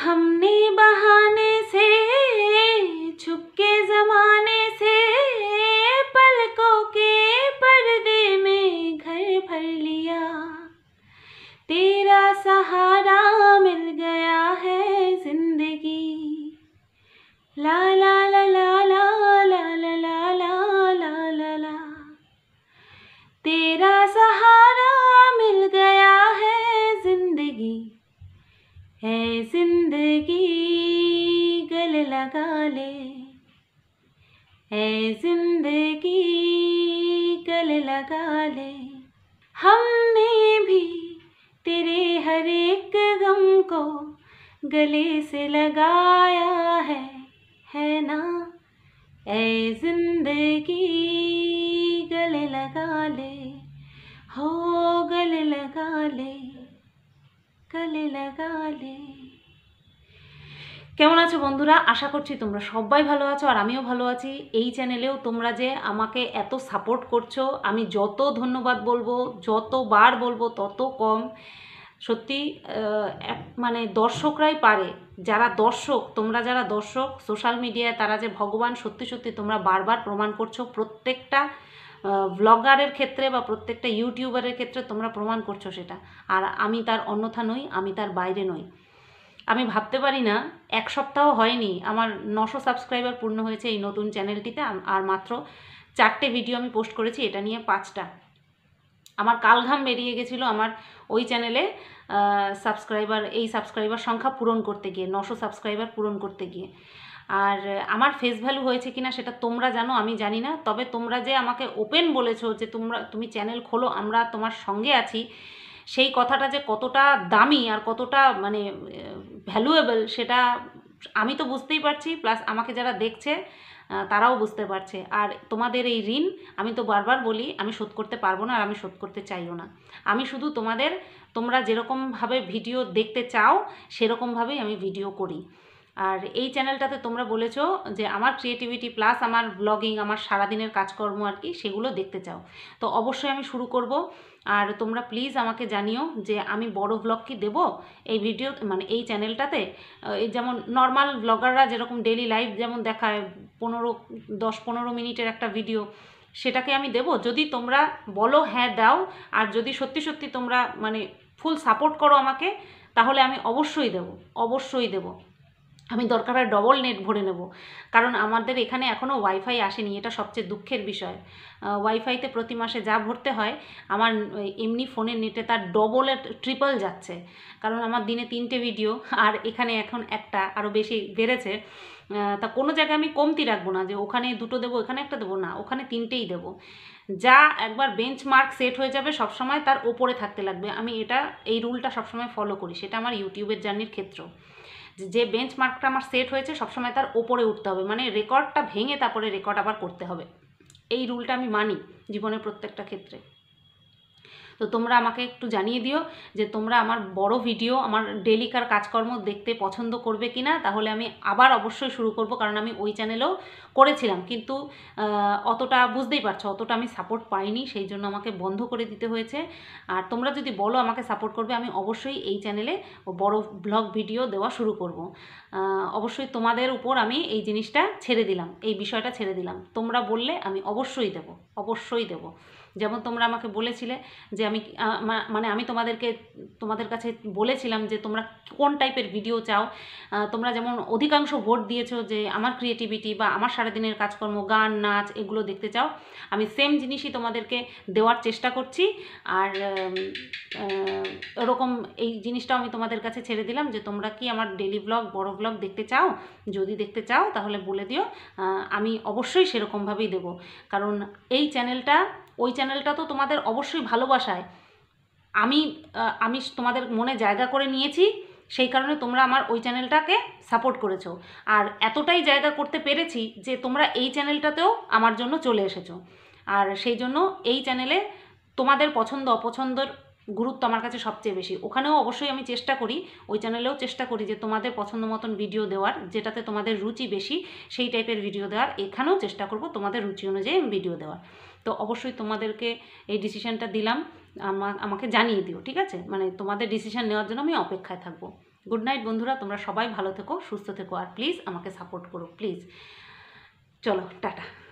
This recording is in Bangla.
हमने बहाने से छुपके जमाने से है जिंदगी गल लगा ले है जिंदगी गल लगा ले हमने भी तेरे हर एक गम को गले से लगाया है है ना ऐ जिंदगी गले लगा ले हो गले लगा ले কালে লাগালে কেমন আছো বন্ধুরা আশা করছি তোমরা সবাই ভালো আছো আর আমিও ভালো আছি এই চ্যানেলেও তোমরা যে আমাকে এত সাপোর্ট করছো আমি যত ধন্যবাদ বলবো যতবার বলবো তত কম সত্যি মানে দর্শকরাই পারে যারা দর্শক তোমরা যারা দর্শক সোশ্যাল মিডিয়ায় তারা যে ভগবান সত্যি সত্যি তোমরা বারবার প্রমাণ করছো প্রত্যেকটা ব্লগারের ক্ষেত্রে বা প্রত্যেকটা ইউটিউবারের ক্ষেত্রে তোমরা প্রমাণ করছো সেটা আর আমি তার অন্যথা নই আমি তার বাইরে নই আমি ভাবতে পারি না এক সপ্তাহ হয়নি আমার নশো সাবস্ক্রাইবার পূর্ণ হয়েছে এই নতুন চ্যানেলটিতে আর মাত্র চারটে ভিডিও আমি পোস্ট করেছি এটা নিয়ে পাঁচটা আমার কালঘাম বেরিয়ে গেছিলো আমার ওই চ্যানেলে সাবস্ক্রাইবার এই সাবস্ক্রাইবার সংখ্যা পূরণ করতে গিয়ে নশো সাবস্ক্রাইবার পূরণ করতে গিয়ে আর আমার ফেস ভ্যালু হয়েছে কিনা সেটা তোমরা জানো আমি জানি না তবে তোমরা যে আমাকে ওপেন বলেছো যে তোমরা তুমি চ্যানেল খোলো আমরা তোমার সঙ্গে আছি সেই কথাটা যে কতটা দামি আর কতটা মানে ভ্যালুয়েবল সেটা আমি তো বুঝতেই পারছি প্লাস আমাকে যারা দেখছে তারাও বুঝতে পারছে আর তোমাদের এই ঋণ আমি তো বারবার বলি আমি শোধ করতে পারবো না আর আমি শোধ করতে চাইও না আমি শুধু তোমাদের তোমরা যেরকমভাবে ভিডিও দেখতে চাও সেরকমভাবেই আমি ভিডিও করি আর এই চ্যানেলটাতে তোমরা বলেছো যে আমার ক্রিয়েটিভিটি প্লাস আমার ব্লগিং আমার সারাদিনের কাজকর্ম আর কি সেগুলো দেখতে চাও তো অবশ্যই আমি শুরু করব আর তোমরা প্লিজ আমাকে জানিও যে আমি বড় ব্লগ কি দেবো এই ভিডিও মানে এই চ্যানেলটাতে এই যেমন নর্মাল ব্লগাররা যেরকম ডেলি লাইফ যেমন দেখায় পনেরো দশ পনেরো মিনিটের একটা ভিডিও সেটাকে আমি দেব যদি তোমরা বলো হ্যাঁ দাও আর যদি সত্যি সত্যি তোমরা মানে ফুল সাপোর্ট করো আমাকে তাহলে আমি অবশ্যই দেব অবশ্যই দেব আমি দরকার হয় ডবল নেট ভরে নেব কারণ আমাদের এখানে এখনও ওয়াইফাই আসেনি এটা সবচেয়ে দুঃখের বিষয় ওয়াইফাইতে প্রতি মাসে যা ভরতে হয় আমার এমনি ফোনের নেটে তার ডবল ট্রিপল যাচ্ছে কারণ আমার দিনে তিনটে ভিডিও আর এখানে এখন একটা আরও বেশি বেড়েছে তা কোনো জায়গায় আমি কমতি রাখবো না যে ওখানে দুটো দেবো এখানে একটা দেবো না ওখানে তিনটেই দেবো যা একবার বেঞ্চ মার্ক সেট হয়ে যাবে সবসময় তার ওপরে থাকতে লাগবে আমি এটা এই রুলটা সবসময় ফলো করি সেটা আমার ইউটিউবের জার্নির ক্ষেত্র যে বেঞ্চমার্কটা আমার সেট হয়েছে সবসময় তার ওপরে উঠতে হবে মানে রেকর্ডটা ভেঙে তারপরে রেকর্ড আবার করতে হবে এই রুলটা আমি মানি জীবনের প্রত্যেকটা ক্ষেত্রে তো তোমরা আমাকে একটু জানিয়ে দিও যে তোমরা আমার বড় ভিডিও আমার ডেলিকার কাজকর্ম দেখতে পছন্দ করবে কি না তাহলে আমি আবার অবশ্যই শুরু করব কারণ আমি ওই চ্যানেলেও করেছিলাম কিন্তু অতটা বুঝতেই পারছো অতটা আমি সাপোর্ট পাইনি সেই জন্য আমাকে বন্ধ করে দিতে হয়েছে আর তোমরা যদি বলো আমাকে সাপোর্ট করবে আমি অবশ্যই এই চ্যানেলে বড় ব্লগ ভিডিও দেওয়া শুরু করব অবশ্যই তোমাদের উপর আমি এই জিনিসটা ছেড়ে দিলাম এই বিষয়টা ছেড়ে দিলাম তোমরা বললে আমি অবশ্যই দেব অবশ্যই দেব যেমন তোমরা আমাকে বলেছিলে যে আমি মানে আমি তোমাদেরকে তোমাদের কাছে বলেছিলাম যে তোমরা কোন টাইপের ভিডিও চাও তোমরা যেমন অধিকাংশ ভোট দিয়েছো যে আমার ক্রিয়েটিভিটি বা আমার সারাদিনের কাজকর্ম গান নাচ এগুলো দেখতে চাও আমি সেম জিনিসই তোমাদেরকে দেওয়ার চেষ্টা করছি আর ওরকম এই জিনিসটাও আমি তোমাদের কাছে ছেড়ে দিলাম যে তোমরা কি আমার ডেলি ব্লগ বড় ব্লগ দেখতে চাও যদি দেখতে চাও তাহলে বলে দিও আমি অবশ্যই সেরকমভাবেই দেব কারণ এই চ্যানেলটা ওই চ্যানেলটা তো তোমাদের অবশ্যই ভালোবাসায় আমি আমি তোমাদের মনে জায়গা করে নিয়েছি সেই কারণে তোমরা আমার ওই চ্যানেলটাকে সাপোর্ট করেছো আর এতটাই জায়গা করতে পেরেছি যে তোমরা এই চ্যানেলটাতেও আমার জন্য চলে এসেছো আর সেই জন্য এই চ্যানেলে তোমাদের পছন্দ অপছন্দের গুরুত্ব আমার কাছে সবচেয়ে বেশি ওখানেও অবশ্যই আমি চেষ্টা করি ওই চ্যানেলেও চেষ্টা করি যে তোমাদের পছন্দ মতন ভিডিও দেওয়ার যেটাতে তোমাদের রুচি বেশি সেই টাইপের ভিডিও দেওয়ার এখানেও চেষ্টা করব তোমাদের রুচি অনুযায়ী ভিডিও দেওয়ার তো অবশ্যই তোমাদেরকে এই ডিসিশানটা দিলাম আমাকে জানিয়ে দিও ঠিক আছে মানে তোমাদের ডিসিশান নেওয়ার জন্য আমি অপেক্ষায় থাকবো গুড নাইট বন্ধুরা তোমরা সবাই ভালো থেকো সুস্থ থেকো আর প্লিজ আমাকে সাপোর্ট করো প্লিজ চলো টাটা